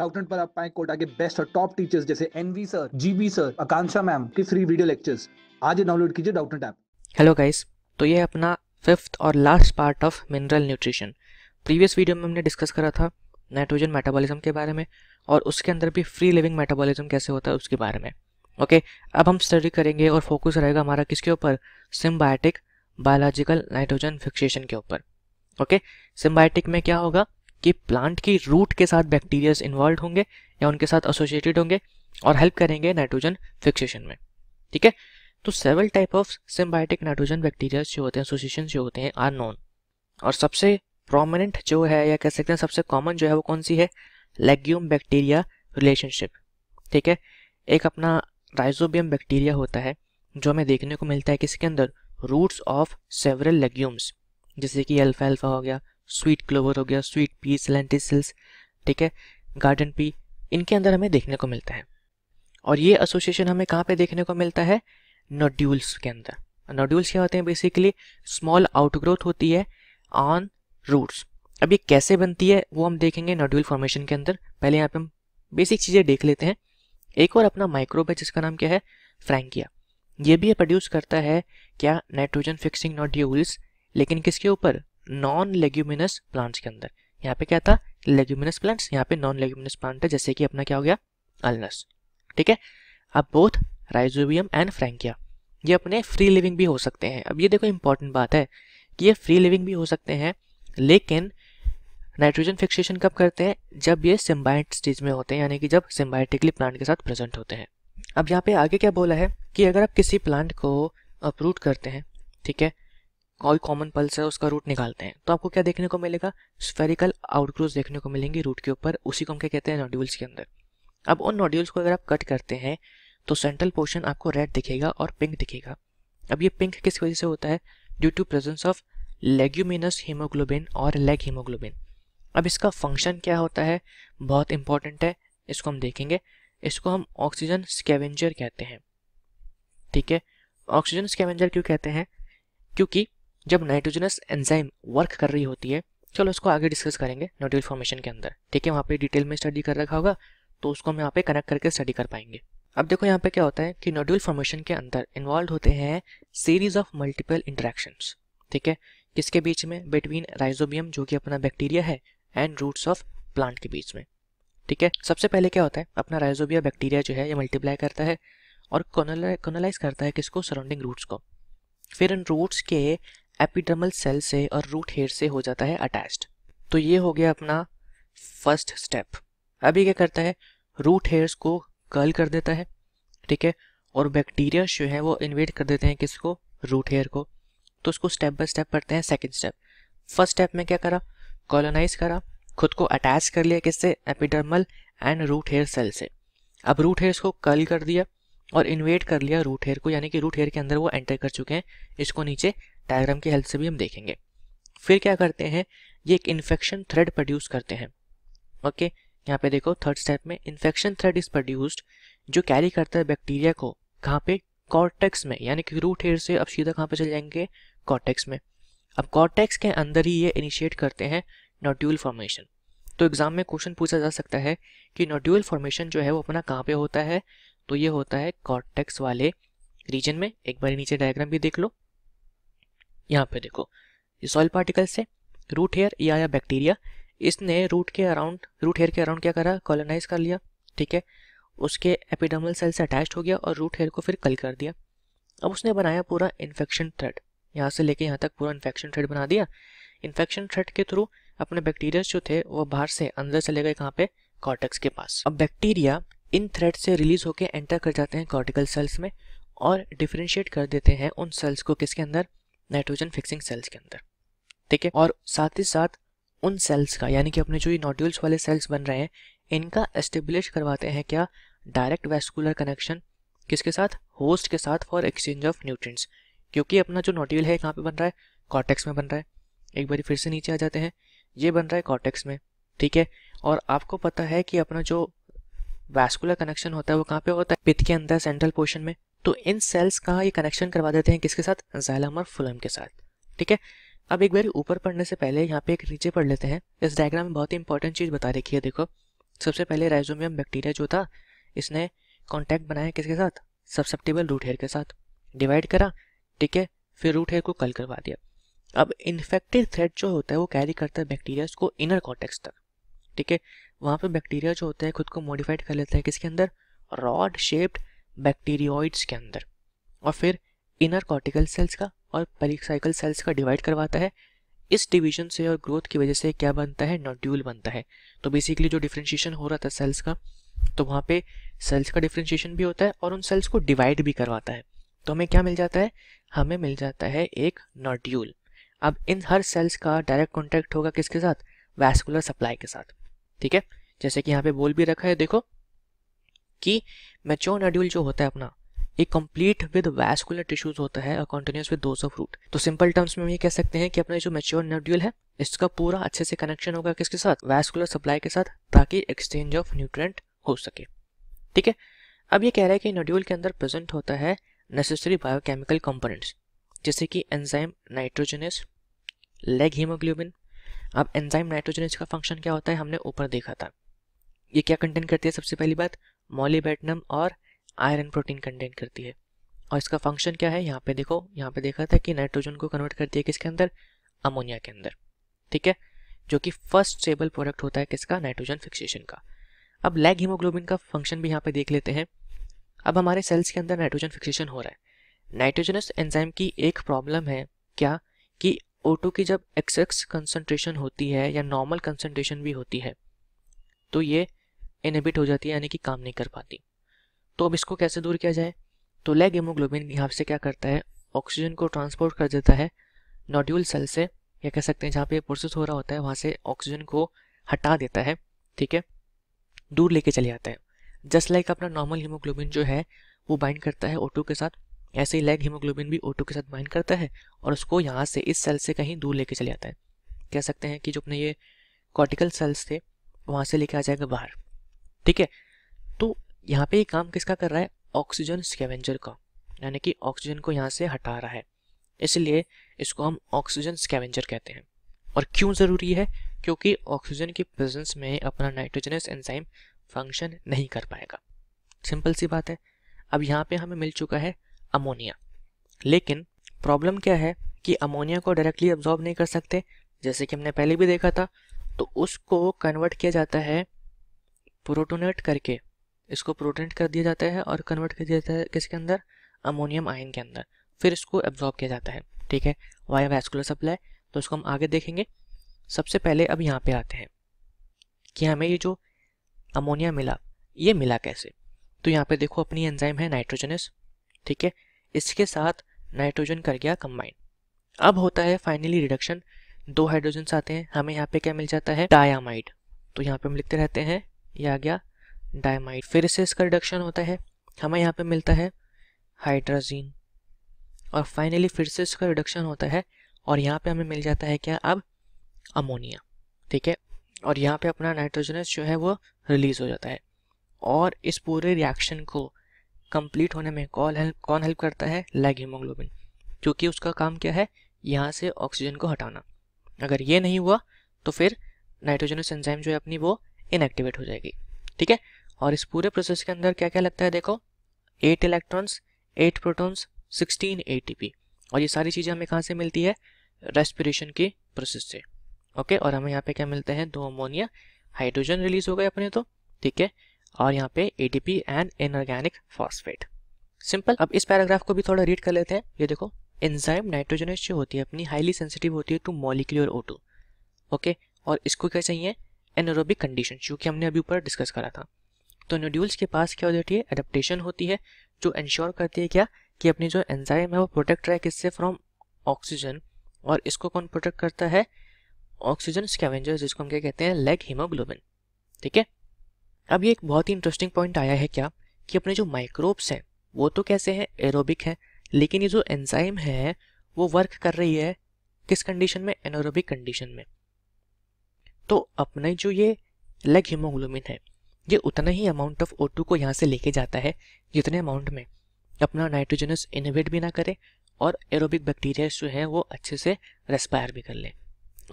Doubtnut पर आप पाए कोटा के बेस्ट और टॉप टीचर्स जैसे NV sir GB sir Akanksha ma'am की फ्री वीडियो लेक्चर्स आज डाउनलोड कीजिए डाउटनेट ऐप हेलो गाइस तो ये अपना फिफ्थ और last part of mineral nutrition previous video में हमने डिस्कस करा था नाइट्रोजन मेटाबॉलिज्म के बारे में और उसके अंदर भी फ्री लिविंग मेटाबॉलिज्म कैसे होता है उसके बारे में ओके okay, अब हम स्टडी करेंगे और फोकस रहेगा हमारा किसके ऊपर सिम्बायोटिक बायोलॉजिकल नाइट्रोजन फिक्सेशन के ऊपर ओके okay, सिम्बायोटिक में क्या होगा कि प्लांट की रूट के साथ बैक्टीरियाज इन्वॉल्व होंगे या उनके साथ एसोसिएटेड होंगे और हेल्प करेंगे नाइट्रोजन फिक्सेशन में ठीक है तो several type of symbiotic nitrogen bacteria जो होते हैं एसोसिएशन जो होते हैं आर नोन और सबसे प्रोमिनेंट जो है या कह सकते हैं सबसे कॉमन जो है वो कौन सी है लेग्यूम बैक्टीरिया रिलेशनशिप ठीक है एक अपना राइजोबियम बैक्टीरिया होता है जो हमें देखने को मिलता है किसके अंदर रूट्स ऑफ सेवरल लेग्यूम्स जैसे कि अल्फा अल्फा हो गया स्वीट क्लोवर हो गया स्वीट पीस लेंटिसल्स ठीक है गार्डन पी इनके अंदर हमें देखने को मिलता है और ये एसोसिएशन हमें कहाँ पे देखने को मिलता है नोड्यूल्स के अंदर नोड्यूल्स क्या होते हैं बेसिकली स्मॉल आउटग्रोथ होती है ऑन रूट्स अब ये कैसे बनती है वो हम देखेंगे नोड्यूल फॉर्मेशन के अंदर पहले यहाँ पे हम बेसिक चीज़ें देख लेते हैं एक और अपना माइक्रोब है जिसका नाम क्या है फ्रेंकिया ये भी प्रोड्यूस करता है क्या नाइट्रोजन फिक्सिंग नोड्यूल्स लेकिन किसके ऊपर नॉन लेग्यूमिनस प्लांट्स के अंदर यहाँ पे क्या था लेग्यूमिनस प्लांट्स यहाँ पे नॉन लेग्यूमिनस प्लांट है जैसे कि अपना क्या हो गया अलनस ठीक है अब बोथ राइजोबियम एंड फ्रेंकिया ये अपने फ्री लिविंग भी हो सकते हैं अब ये देखो इंपॉर्टेंट बात है कि ये फ्री लिविंग भी हो सकते हैं लेकिन नाइट्रोजन फिक्सेशन कब करते हैं जब ये सिम्बाइट स्टेज में होते हैं यानी कि जब सिम्बायोटिकली प्लांट के साथ प्रेजेंट होते हैं अब यहाँ पे आगे क्या बोला है कि अगर आप किसी प्लांट को अप्रूट करते हैं ठीक है कोई कॉमन पल्स है उसका रूट निकालते हैं तो आपको क्या देखने को मिलेगा स्फेरिकल आउटग्रोथ देखने को मिलेंगी रूट के ऊपर उसी को हम क्या कहते हैं नॉड्यूल्स के अंदर अब उन नॉड्यूल्स को अगर आप कट करते हैं तो सेंट्रल पोर्शन आपको रेड दिखेगा और पिंक दिखेगा अब ये पिंक किस वजह से होता है due to presence of leguminous haemoglobin और लेग हीमोग्लोबिन अब इसका फंक्शन क्या होता है बहुत इंपॉर्टेंट है इसको हम देखेंगे इसको हम ऑक्सीजन स्केवेंजर कहते हैं ठीक है ऑक्सीजन स्केवेंजर क्यों कहते हैं क्योंकि जब नाइट्रोजनस एंजाइम वर्क कर रही होती है चलो उसको आगे डिस्कस करेंगे नोड्यूल फॉर्मेशन के अंदर ठीक है वहाँ पे डिटेल में स्टडी कर रखा होगा तो उसको हम यहाँ पे कनेक्ट करके स्टडी कर पाएंगे अब देखो यहाँ पे क्या होता है कि नोड्यूल फॉर्मेशन के अंदर इन्वॉल्व होते हैं सीरीज ऑफ मल्टीपल इंट्रैक्शन ठीक है किसके बीच में बिटवीन राइजोबियम जो कि अपना बैक्टीरिया है एंड रूट्स ऑफ प्लांट के बीच में ठीक है सबसे पहले क्या होता है अपना राइजोबिया बैक्टीरिया जो है ये मल्टीप्लाई करता है और कोनलाइज करता है किसको सराउंडिंग रूट्स को फिर इन रूट्स के एपिडर्मल सेल से और रूट हेयर से हो जाता है अटैच्ड तो ये हो गया अपना फर्स्ट स्टेप अभी क्या करता है रूट हेयर्स को कर्ल कर देता है ठीक है और बैक्टीरिया जो है वो इन्वेट कर देते हैं किसको रूट हेयर को तो उसको स्टेप बाय स्टेप करते हैं सेकेंड स्टेप फर्स्ट स्टेप में क्या करा कॉलोनाइज करा खुद को अटैच कर लिया किससे epidermal and root hair cell से अब रूट हेयर्स को कर्ल कर दिया और इन्वेट कर लिया रूट हेयर को यानी कि रूट हेयर के अंदर वो एंटर कर चुके हैं इसको नीचे डायग्राम की हेल्प से भी हम देखेंगे फिर क्या करते हैं ये एक इन्फेक्शन थ्रेड प्रोड्यूस करते हैं ओके यहाँ पे देखो थर्ड स्टेप में इन्फेक्शन थ्रेड इज प्रोड्यूस्ड जो कैरी करता है बैक्टीरिया को कहाँ पे कॉर्टेक्स में यानी कि रूट हेयर से अब सीधा कहाँ पे चले जाएंगे कॉर्टेक्स में अब कॉर्टेक्स के अंदर ही ये इनिशिएट करते हैं नोड्यूल फॉर्मेशन तो एग्जाम में क्वेश्चन पूछा जा सकता है कि नोड्यूल फॉर्मेशन जो है वो अपना कहाँ पे होता है तो ये होता है कॉर्टेक्स वाले रीजन में एक बार नीचे डायग्राम भी देख लो यहाँ पे देखो ये सॉइल पार्टिकल्स है रूट हेयर ये आया बैक्टीरिया इसने रूट के अराउंड रूट हेयर के अराउंड क्या करा कॉलोनाइज कर लिया ठीक है उसके एपिडर्मल सेल से अटैच हो गया और रूट हेयर को फिर कल कर दिया अब उसने बनाया पूरा इन्फेक्शन थ्रेड यहाँ से लेके यहाँ तक पूरा इन्फेक्शन थ्रेड बना दिया इन्फेक्शन थ्रेड के थ्रू अपने बैक्टीरिया जो थे वो बाहर से अंदर चले गए कहाँ पे कॉर्टेक्स के पास अब बैक्टीरिया इन थ्रेड से रिलीज होकर एंटर कर जाते हैं कॉर्टिकल सेल्स में और डिफ्रेंशिएट कर देते हैं उन सेल्स को किसके अंदर नाइट्रोजन फिक्सिंग सेल्स के अंदर ठीक है और साथ ही साथ उन सेल्स का यानी कि अपने जो ये नोड्यूल्स वाले सेल्स बन रहे हैं इनका एस्टेब्लिश करवाते हैं क्या डायरेक्ट वेस्कुलर कनेक्शन किसके साथ होस्ट के साथ फॉर एक्सचेंज ऑफ न्यूट्रिएंट्स क्योंकि अपना जो नोड्यूल है कहाँ पे बन रहा है कॉटेक्स में बन रहा है एक बार फिर से नीचे आ जाते हैं ये बन रहा है कॉटेक्स में ठीक है और आपको पता है कि अपना जो वैस्कुलर कनेक्शन होता है वो कहाँ पे होता है पित्त के अंदर सेंट्रल पोर्शन में तो इन सेल्स का ये कनेक्शन करवा देते हैं किसके साथ जैलम और फुलम के साथ ठीक है अब एक बार ऊपर पढ़ने से पहले यहाँ पे एक नीचे पढ़ लेते हैं इस डायग्राम में बहुत ही इंपॉर्टेंट चीज़ बता रखी है देखो सबसे पहले राइजोमियम बैक्टीरिया जो था इसने कॉन्टैक्ट बनाया किसके साथ सबसेप्टेबल रूट हेयर के साथ डिवाइड करा ठीक है फिर रूट हेयर को कल करवा दिया अब इन्फेक्टेड थ्रेड जो होता है वो कैरी करता है बैक्टीरिया को इनर कॉन्टेक्स तक ठीक है वहाँ पर बैक्टीरिया जो होता है खुद को मॉडिफाइड कर लेता है किसके अंदर रॉड शेप्ड बैक्टीरियोइड्स के अंदर और फिर इनर कॉर्टिकल सेल्स का और पेरिकाइकल सेल्स का डिवाइड करवाता है इस डिवीजन से और ग्रोथ की वजह से क्या बनता है नोड्यूल बनता है तो बेसिकली जो डिफ्रेंशिएशन हो रहा था सेल्स का तो वहाँ पे सेल्स का डिफ्रेंशिएशन भी होता है और उन सेल्स को डिवाइड भी करवाता है तो हमें क्या मिल जाता है हमें मिल जाता है एक नोड्यूल अब इन हर सेल्स का डायरेक्ट कॉन्टैक्ट होगा किसके साथ वैस्कुलर सप्लाई के साथ ठीक है जैसे कि यहाँ पे बोल भी रखा है देखो कि मेच्योर नड्यूल जो होता है अपना एक कंप्लीट विद वैस्कुलर टिश्यूज होता है और कॉन्टिन्यूस विद दो सौ फ्रूट तो सिंपल टर्म्स में हम ये कह सकते हैं कि अपना जो मेच्योर नड्यूल है इसका पूरा अच्छे से कनेक्शन होगा किसके साथ वैस्कुलर सप्लाई के साथ ताकि एक्सचेंज ऑफ न्यूट्रेंट हो सके ठीक है अब ये कह रहा है कि नड्यूल के अंदर प्रेजेंट होता है नेसेसरी बायोकेमिकल कंपोनेंट्स जैसे कि एंजाइम नाइट्रोजनस लेग हीमोग्लोबिन अब एंजाइम नाइट्रोजनस का फंक्शन क्या होता है हमने ऊपर देखा था ये क्या कंटेन करती है सबसे पहली बात मोलीबेटनम और आयरन प्रोटीन कंटेन करती है और इसका फंक्शन क्या है यहाँ पे देखो यहाँ पे देखा था कि नाइट्रोजन को कन्वर्ट करती है किसके अंदर अमोनिया के अंदर ठीक है जो कि फर्स्ट स्टेबल प्रोडक्ट होता है किसका नाइट्रोजन फिक्सेशन का अब लैग हीमोग्लोबिन का फंक्शन भी यहाँ पे देख लेते हैं अब हमारे सेल्स के अंदर नाइट्रोजन फिक्सेशन हो रहा है नाइट्रोजनस एंजाइम की एक प्रॉब्लम है क्या कि ओटो की जब एक्सेस कंसनट्रेशन होती है या नॉर्मल कंसनट्रेशन भी होती है तो ये इनहिबिट हो जाती है यानी कि काम नहीं कर पाती तो अब इसको कैसे दूर किया जाए तो लेग हेमोग्लोबिन यहाँ से क्या करता है ऑक्सीजन को ट्रांसपोर्ट कर देता है नोड्यूल सेल से या कह सकते हैं जहाँ पे प्रोसेस हो रहा होता है वहाँ से ऑक्सीजन को हटा देता है ठीक है दूर लेके चले जाता है जस्ट लाइक अपना नॉर्मल हीमोग्लोबिन जो है वो बाइंड करता है ओटो के साथ ऐसे ही लेग हीमोग्लोबिन भी ओटो के साथ बाइंड करता है और उसको यहाँ से इस सेल से कहीं दूर लेके चले जाता है कह सकते हैं कि जो अपने ये कॉर्टिकल सेल्स थे वहाँ से लेके आ जाएगा बाहर ठीक है तो यहाँ पे ये काम किसका कर रहा है ऑक्सीजन स्केवेंजर का यानी कि ऑक्सीजन को यहाँ से हटा रहा है इसलिए इसको हम ऑक्सीजन स्केवेंजर कहते हैं और क्यों ज़रूरी है क्योंकि ऑक्सीजन की प्रेजेंस में अपना नाइट्रोजनस एंजाइम फंक्शन नहीं कर पाएगा सिंपल सी बात है अब यहाँ पे हमें मिल चुका है अमोनिया लेकिन प्रॉब्लम क्या है कि अमोनिया को डायरेक्टली अब्जॉर्ब नहीं कर सकते जैसे कि हमने पहले भी देखा था तो उसको कन्वर्ट किया जाता है प्रोटोनेट करके इसको प्रोटोनेट कर दिया जाता है और कन्वर्ट कर दिया जाता है किसके अंदर अमोनियम आयन के अंदर फिर इसको एब्जॉर्ब किया जाता है ठीक है वाया वैस्कुलर सप्लाई तो इसको हम आगे देखेंगे सबसे पहले अब यहाँ पे आते हैं कि हमें ये जो अमोनिया मिला ये मिला कैसे तो यहाँ पे देखो अपनी एंजाइम है नाइट्रोजनस ठीक है इसके साथ नाइट्रोजन कर गया कंबाइन अब होता है फाइनली रिडक्शन दो हाइड्रोजन्स आते हैं हमें यहाँ पे क्या मिल जाता है डायामाइड तो यहाँ पे हम लिखते रहते हैं ये आ गया डायमाइड फिर से इसका रिडक्शन होता है हमें यहाँ पे मिलता है हाइड्राजीन और फाइनली फिर से इसका रिडक्शन होता है और यहाँ पे हमें मिल जाता है क्या अब अमोनिया ठीक है और यहाँ पे अपना नाइट्रोजनस जो है वो रिलीज़ हो जाता है और इस पूरे रिएक्शन को कंप्लीट होने में कौन हेल्प कौन हेल्प करता है लैग हीमोग्लोबिन क्योंकि उसका काम क्या है यहाँ से ऑक्सीजन को हटाना अगर ये नहीं हुआ तो फिर नाइट्रोजनस एंजाइम जो है अपनी वो इनएक्टिवेट हो जाएगी ठीक है और इस पूरे प्रोसेस के अंदर क्या क्या लगता है देखो eight electrons eight protons sixteen A और ये सारी चीज़ें हमें कहाँ से मिलती है रेस्पिरेशन की प्रोसेस से ओके और हमें यहाँ पे क्या मिलते हैं दो अमोनिया हाइड्रोजन रिलीज हो गए अपने तो ठीक है और यहाँ पे ATP and inorganic phosphate simple अब इस पैराग्राफ को भी थोड़ा रीड कर लेते हैं ये देखो एंजाइम नाइट्रोजनस जो होती है अपनी हाईली सेंसिटिव होती है टू मॉलिक्यूलर ओ ओके और इसको क्या चाहिए एनोरोबिक कंडीशन जो कि हमने अभी ऊपर डिस्कस करा था तो नोड्यूल्स के पास क्या हो जाती है एडप्टेशन होती है जो इन्श्योर करती है क्या कि अपनी जो एंजाइम है वो प्रोटेक्ट रहे किससे फ्रॉम ऑक्सीजन और इसको कौन प्रोटेक्ट करता है ऑक्सीजन स्कैवेंजर जिसको हम क्या कहते हैं लेग हीमोग्लोबिन ठीक है अब ये एक बहुत ही इंटरेस्टिंग पॉइंट आया है क्या कि अपने जो माइक्रोब्स हैं वो तो कैसे हैं एरोबिक हैं लेकिन ये जो एंजाइम है वो वर्क कर रही है किस कंडीशन में एनोरोबिक कंडीशन में तो अपने जो ये लेग हीमोग्लोबिन है ये उतना ही अमाउंट ऑफ ओ को यहाँ से लेके जाता है जितने अमाउंट में अपना नाइट्रोजनस इनोवेट भी ना करे और एरोबिक बैक्टीरिया जो है वो अच्छे से रेस्पायर भी कर ले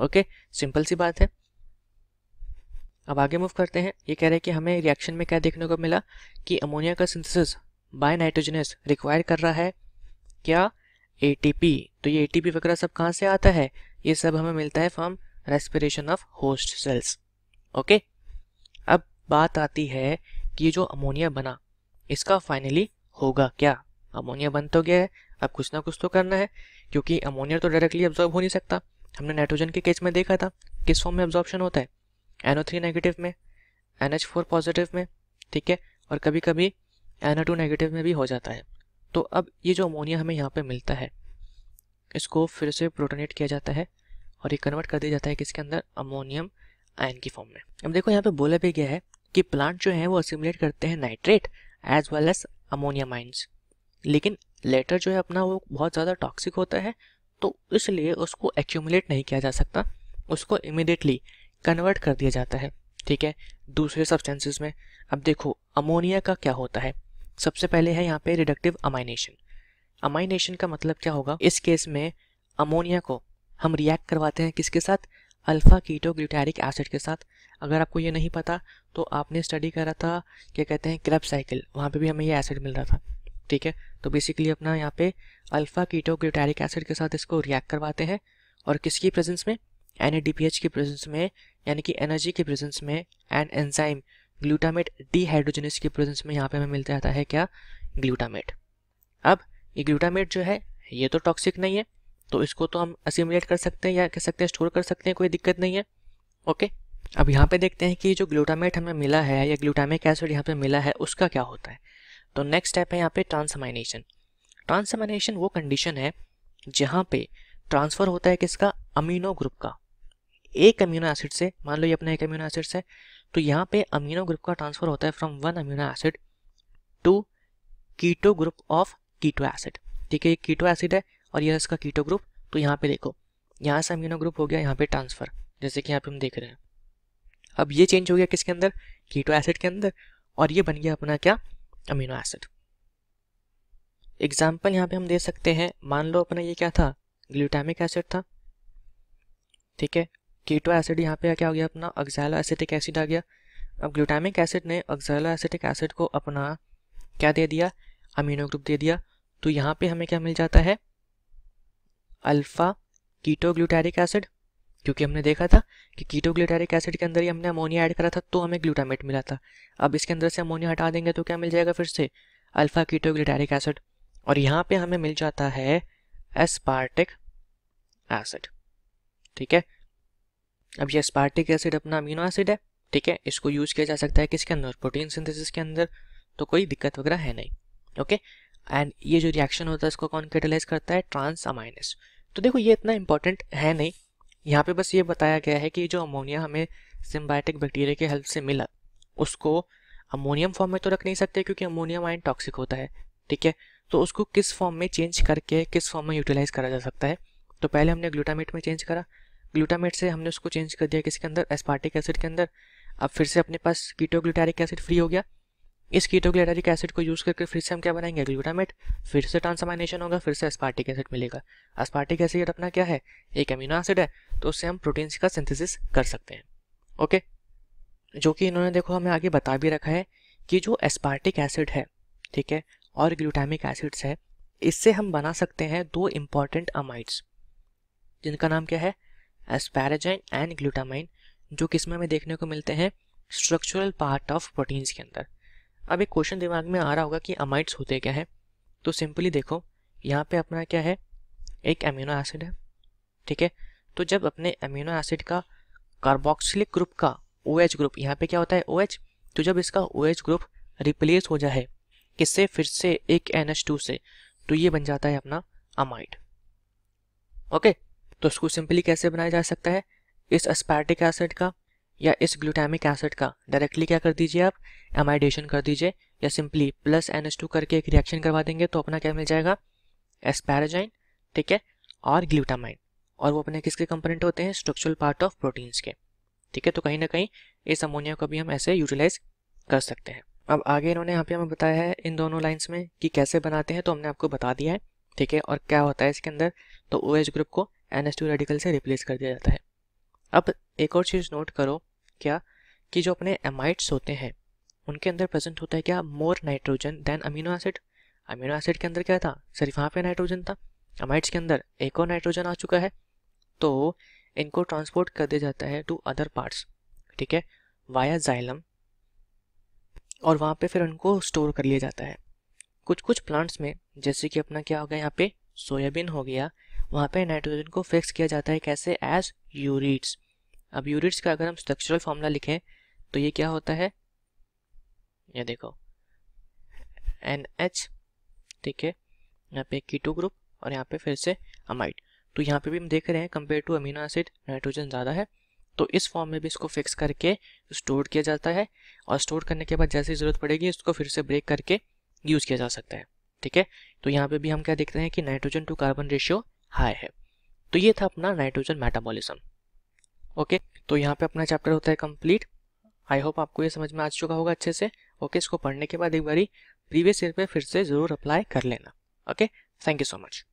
ओके सिंपल सी बात है अब आगे मूव करते हैं ये कह रहे हैं कि हमें रिएक्शन में क्या देखने को मिला कि अमोनिया का सिंथेसिस बाय नाइट्रोजनस रिक्वायर कर रहा है क्या एटीपी तो ये एटीपी वगैरह सब कहाँ से आता है ये सब हमें मिलता है from respiration of host cells okay अब बात आती है कि ये जो अमोनिया बना इसका फाइनली होगा क्या अमोनिया बन तो गया है अब कुछ ना कुछ तो करना है क्योंकि अमोनिया तो डायरेक्टली एब्जॉर्ब हो नहीं सकता हमने नाइट्रोजन के केस में देखा था किस फॉर्म में एब्जॉर्प्शन होता है एनओ थ्री नेगेटिव में एन एच फोर पॉजिटिव में ठीक है और कभी कभी एनओ टू नेगेटिव में भी हो जाता है तो अब ये जो अमोनिया हमें यहाँ पर मिलता है इसको फिर से प्रोटोनेट किया जाता है और ये कन्वर्ट कर दिया जाता है किसके अंदर अमोनियम आयन की फॉर्म में अब देखो यहाँ पे बोला भी गया है कि प्लांट जो है वो असिमुलेट करते हैं nitrate as well as ammonium ions लेकिन लेटर जो है अपना वो बहुत ज़्यादा टॉक्सिक होता है तो इसलिए उसको एक्यूमुलेट नहीं किया जा सकता उसको इमिडिएटली कन्वर्ट कर दिया जाता है ठीक है दूसरे सब्सटेंसेस में अब देखो अमोनिया का क्या होता है सबसे पहले है यहाँ पे रिडक्टिव अमाइनेशन अमाइनेशन का मतलब क्या होगा इस केस में अमोनिया को हम रिएक्ट करवाते हैं किसके साथ अल्फ़ा कीटो ग्लूटैरिक एसिड के साथ अगर आपको ये नहीं पता तो आपने स्टडी करा था क्या कहते हैं क्रब साइकिल वहाँ पे भी हमें ये एसिड मिल रहा था ठीक है तो बेसिकली अपना यहाँ पे अल्फ़ा कीटो ग्लूटैरिक एसिड के साथ इसको रिएक्ट करवाते हैं और किसकी प्रेजेंस में एन की प्रेजेंस में यानी कि एनर्जी के प्रेजेंस में एंड एनजाइम ग्लूटामेट डीहाइड्रोजनिस की प्रेजेंस में यहाँ पर हमें मिलता रहता है क्या ग्लूटामेट अब ये ग्लूटामेट जो है ये तो टॉक्सिक नहीं है तो इसको तो हम असीमुलेट कर सकते हैं या कह सकते हैं स्टोर कर सकते हैं कोई दिक्कत नहीं है ओके अब यहाँ पे देखते हैं कि जो ग्लूटामेट हमें मिला है या ग्लूटामिक एसिड यहाँ पे मिला है उसका क्या होता है तो नेक्स्ट स्टेप है यहाँ पे ट्रांसमाइनेशन ट्रांसमाइनेशन वो कंडीशन है जहाँ पे ट्रांसफ़र होता है किसका अमीनो ग्रुप का एक अमीनो एसिड से मान लो ये अपना एक अमीनो एसिड से तो यहाँ पे अमीनो ग्रुप का ट्रांसफ़र होता है from one amino acid to keto group of keto acid ठीक है ये कीटो एसिड है और यह इसका कीटो ग्रुप तो यहाँ पे देखो यहाँ से अमीनो ग्रुप हो गया यहाँ पे ट्रांसफ़र जैसे कि यहाँ पे हम देख रहे हैं अब ये चेंज हो गया किसके अंदर कीटो एसिड के अंदर और ये बन गया अपना क्या अमीनो एसिड एग्जाम्पल यहाँ पे हम दे सकते हैं मान लो अपना ये क्या था ग्लूटामिक एसिड था ठीक है कीटो एसिड यहाँ पे क्या हो गया अपना अक्जैलो एसिटिक एसिड आ गया अब ग्लूटामिक एसिड ने अक्जैलो एसिटिक एसिड को अपना क्या दे दिया अमीनो ग्रुप दे दिया तो यहाँ पे हमें क्या मिल जाता है अल्फ़ा कीटोग्लूटारिक एसिड क्योंकि हमने देखा था कि कीटोग्लूटारिक एसिड के अंदर ही हमने अमोनिया ऐड करा था तो हमें ग्लूटामेट मिला था अब इसके अंदर से अमोनिया हटा देंगे तो क्या मिल जाएगा फिर से अल्फ़ा कीटोग्लूटारिक एसिड और यहाँ पे हमें मिल जाता है एस्पार्टिक एसिड ठीक है अब ये एस्पार्टिक एसिड अपना अमीनो एसिड है ठीक है इसको यूज़ किया जा सकता है किसके अंदर प्रोटीन सिंथेसिस के अंदर तो कोई दिक्कत वगैरह है नहीं ओके एंड ये जो रिएक्शन होता है इसको कौन कैटलाइज करता है ट्रांस अमाइनस तो देखो ये इतना इंपॉर्टेंट है नहीं यहाँ पे बस ये बताया गया है कि जो अमोनिया हमें सिम्बायोटिक बैक्टीरिया के हेल्प से मिला उसको अमोनियम फॉर्म में तो रख नहीं सकते क्योंकि अमोनियम आयन टॉक्सिक होता है ठीक है तो उसको किस फॉर्म में चेंज करके किस फॉर्म में यूटिलाइज करा जा सकता है तो पहले हमने ग्लूटामेट में चेंज करा ग्लूटामेट से हमने उसको चेंज कर दिया किसके अंदर एस्पार्टिक एसिड के अंदर अब फिर से अपने पास कीटोग्लूटारिक एसिड फ्री हो गया इस कीटोग्लेटारिक एसिड को यूज़ करके फिर से हम क्या बनाएंगे ग्लूटामेट फिर से ट्रांसमाइनेशन होगा फिर से एस्पार्टिक एसिड मिलेगा एस्पार्टिक एसिड अपना क्या है एक अमीनो एसिड है तो उससे हम प्रोटीन्स का सिंथेसिस कर सकते हैं ओके जो कि इन्होंने देखो हमें आगे बता भी रखा है कि जो एस्पार्टिक एसिड है ठीक है और ग्लूटामिक एसिड्स है इससे हम बना सकते हैं दो इम्पॉर्टेंट अमाइड्स जिनका नाम क्या है एस्पैराजाइन एंड ग्लूटामाइन जो किसमें में देखने को मिलते हैं स्ट्रक्चरल पार्ट ऑफ प्रोटीन्स के अंदर अब एक क्वेश्चन दिमाग में आ रहा होगा कि अमाइड्स होते क्या है तो सिंपली देखो यहाँ पे अपना क्या है एक अमीनो एसिड है ठीक है तो जब अपने अमीनो एसिड का कार्बोक्सिलिक ग्रुप का ओ OH ग्रुप यहाँ पे क्या होता है ओ OH, तो जब इसका ओ OH ग्रुप रिप्लेस हो जाए किससे फिर से एक एन से तो ये बन जाता है अपना अमाइड ओके तो इसको सिंपली कैसे बनाया जा सकता है इस अस्पैटिक एसिड का या इस ग्लूटामिक एसिड का डायरेक्टली क्या कर दीजिए आप एमाइडेशन कर दीजिए या simply plus N S two करके एक रिएक्शन करवा देंगे तो अपना क्या मिल जाएगा एस्पैराजाइन ठीक है और ग्लूटामाइन और वो अपने किसके कंपोनेंट होते हैं स्ट्रक्चरल पार्ट ऑफ प्रोटीन्स के ठीक है तो कहीं ना कहीं इस अमोनिया को भी हम ऐसे यूटिलाइज कर सकते हैं अब आगे इन्होंने यहाँ पे हमें बताया है इन दोनों लाइन्स में कि कैसे बनाते हैं तो हमने आपको बता दिया है ठीक है और क्या होता है इसके अंदर तो ओ OH ग्रुप को एन एस टू रेडिकल से रिप्लेस कर दिया जाता है अब एक और चीज़ नोट करो क्या कि जो अपने एमाइट्स होते हैं उनके अंदर प्रेजेंट होता है क्या more nitrogen than amino acid amino acid के अंदर क्या था सिर्फ यहाँ पे नाइट्रोजन था एमाइट्स के अंदर एक और नाइट्रोजन आ चुका है तो इनको ट्रांसपोर्ट कर दिया जाता है टू अदर पार्ट्स ठीक है वाया जाइलम और वहाँ पे फिर उनको स्टोर कर लिया जाता है कुछ कुछ प्लांट्स में जैसे कि अपना क्या हो गया यहाँ पे सोयाबीन हो गया वहाँ पे नाइट्रोजन को फिक्स किया जाता है कैसे एज यूरिट्स अब यूरिट्स का अगर हम स्ट्रक्चरल फॉर्मूला लिखें तो ये क्या होता है ये देखो एन एच ठीक है यहाँ पे कीटो ग्रुप और यहाँ पे फिर से अमाइड तो यहाँ पे भी हम देख रहे हैं compare to amino acid nitrogen ज़्यादा है तो इस फॉर्म में भी इसको फिक्स करके स्टोर किया जाता है और स्टोर करने के बाद जैसे ज़रूरत पड़ेगी इसको फिर से ब्रेक करके यूज़ किया जा सकता है ठीक है तो यहाँ पे भी हम क्या देखते हैं कि nitrogen to carbon ratio high है तो ये था अपना नाइट्रोजन मेटाबॉलिज्म ओके तो यहाँ पे अपना चैप्टर होता है कंप्लीट आई होप आपको ये समझ में आ चुका होगा अच्छे से ओके इसको पढ़ने के बाद एक बारी प्रीवियस ईयर पे फिर से ज़रूर अप्लाई कर लेना okay thank you so much